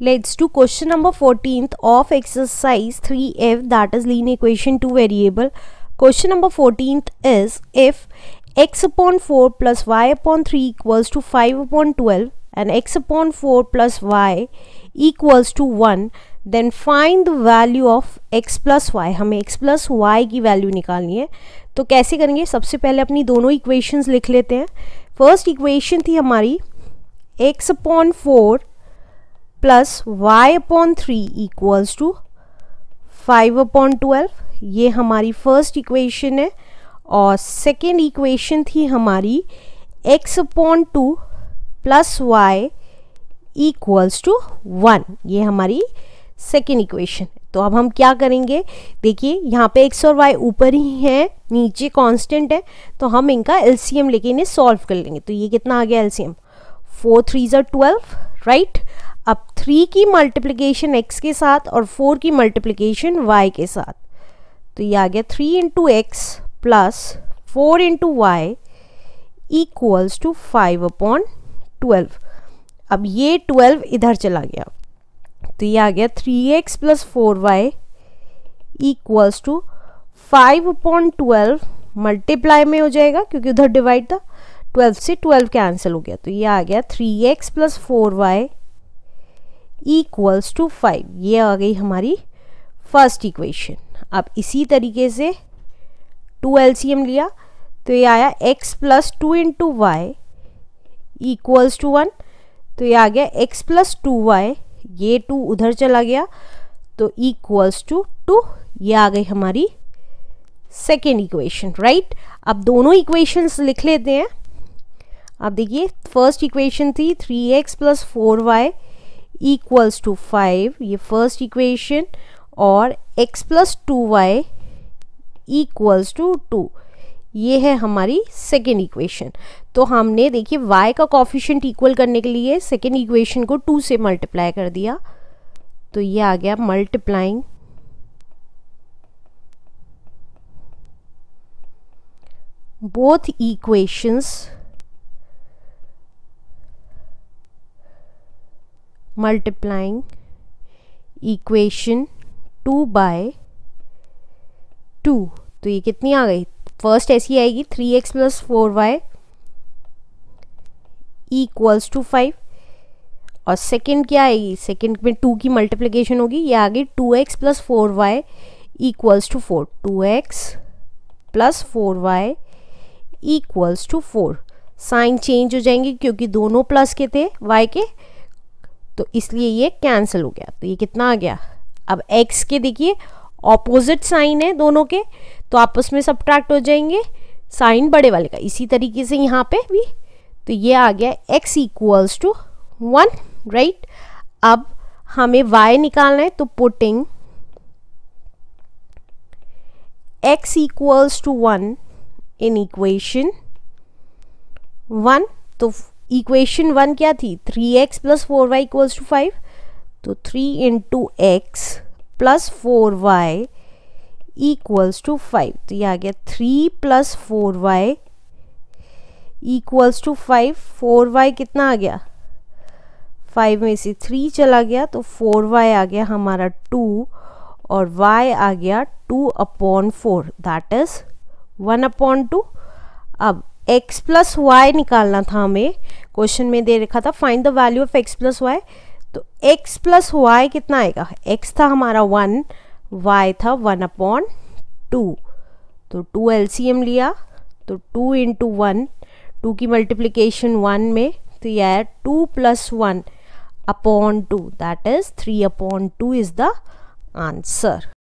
leads to question number 14th of exercise 3f that is lean equation 2 variable question number 14th is if x upon 4 plus y upon 3 equals to 5 upon 12 and x upon 4 plus y equals to 1 then find the value of x plus Y हमें x plus Y की value निकालनी है तो कैसे करेंगे सबसे पहले अपनी दोनों इक्वेशंस लिख लेते हैं फर्स्ट इक्वेशन थी हमारी x upon four plus y upon three equals to five upon twelve ये हमारी फर्स्ट इक्वेशन है और सेकेंड इक्वेशन थी हमारी x upon two plus y equals to one ये हमारी सेकेंड इक्वेशन है तो अब हम क्या करेंगे देखिए यहाँ पे x और y ऊपर ही है नीचे कांस्टेंट है तो हम इनका एलसीएम लेके इन्हें सॉल्व कर लेंगे तो ये कितना आ गया एलसीएम फोर थ्री ज़र ट्वेल्व राइट अब थ्री की मल्टीप्लीकेशन एक्स के साथ और फोर की मल्टीप्लीकेशन वाई के साथ तो ये आ गया three into x plus four into y equals to five upon twelve अब ये ट्वेल्व इधर चला गया तो ये आ गया three x plus four y equals to five upon twelve multiply में हो जाएगा क्योंकि उधर डिवाइड था ट्वेल्व से ट्वेल्व कैंसिल हो गया तो ये आ गया three x plus four y equals to five ये आ गई हमारी फर्स्ट इक्वेशन अब इसी तरीके से टू एल लिया तो ये आया x plus two into y equals to one तो ये आ गया x प्लस टू वाई ये टू उधर चला गया तो इक्वल्स टू टू ये आ गई हमारी सेकेंड इक्वेशन राइट अब दोनों इक्वेशंस लिख लेते हैं अब देखिए फर्स्ट इक्वेशन थी three x plus four y equals to five ये फर्स्ट इक्वेशन और x plus two y equals to two ये है हमारी सेकेंड इक्वेशन तो हमने देखिए y का कॉफिशेंट इक्वल करने के लिए सेकेंड इक्वेशन को टू से मल्टीप्लाई कर दिया तो ये आ गया multiplying both equations multiplying equation two by two तो ये कितनी आ गई फर्स्ट ऐसी आएगी three x plus four y equals to five और सेकेंड क्या आएगी सेकेंड में टू की मल्टीप्लीकेशन होगी ये आ गई two x plus four y equals to four two x plus four y equals to four sign change हो जाएंगे क्योंकि दोनों प्लस के थे वाई के तो इसलिए ये कैंसिल हो गया तो ये कितना आ गया अब एक्स के देखिए ऑपोजिट साइन है दोनों के तो आपस में सब्ट्रैक्ट हो जाएंगे साइन बड़े वाले का इसी तरीके से यहाँ पे भी तो ये आ गया x equals to one right अब हमें y निकालना है तो putting x equals to one in equation one तो इक्वेशन वन क्या थी three x plus four y equals to five तो three into x plus four y equals to five तो ये आ गया three plus four y equals to five four y कितना आ गया फाइव में से थ्री चला गया तो फोर वाई आ गया हमारा टू और वाई आ गया two upon four that is one upon two अब एक्स प्लस वाई निकालना था हमें क्वेश्चन में दे रखा था find the value of x plus y तो एक्स प्लस वाई कितना आएगा एक्स था हमारा वन वाई था वन अपॉन टू तो टू एम लिया तो टू इंटू वन टू की मल्टीप्लीकेशन वन में तो यह है two plus one upon two that is three upon two is the answer